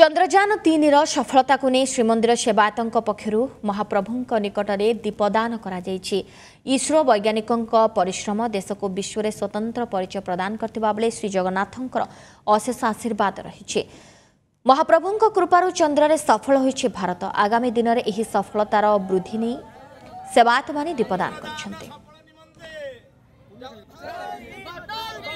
চন্দ্রযান তিনির সফলতা শ্রীমন্দির সেবায়তঙ্ক পক্ষর মহাপ্রভু নিকটরে দীপদান করা ইসরো বৈজ্ঞানিক পরিশ্রম দেশক বিশ্বের স্বতন্ত্র পরিচয় প্রদান করতে বেড়ে শ্রীজগন্নাথঙ্কর অশেষ আশীর্বাদ রয়েছে মহাপ্রভু কৃপার চন্দ্রের সফল হয়েছে ভারত আগামী দিনের এই সফলতার বৃদ্ধি নিয়ে সেবায়ত মানে দীপদান করছেন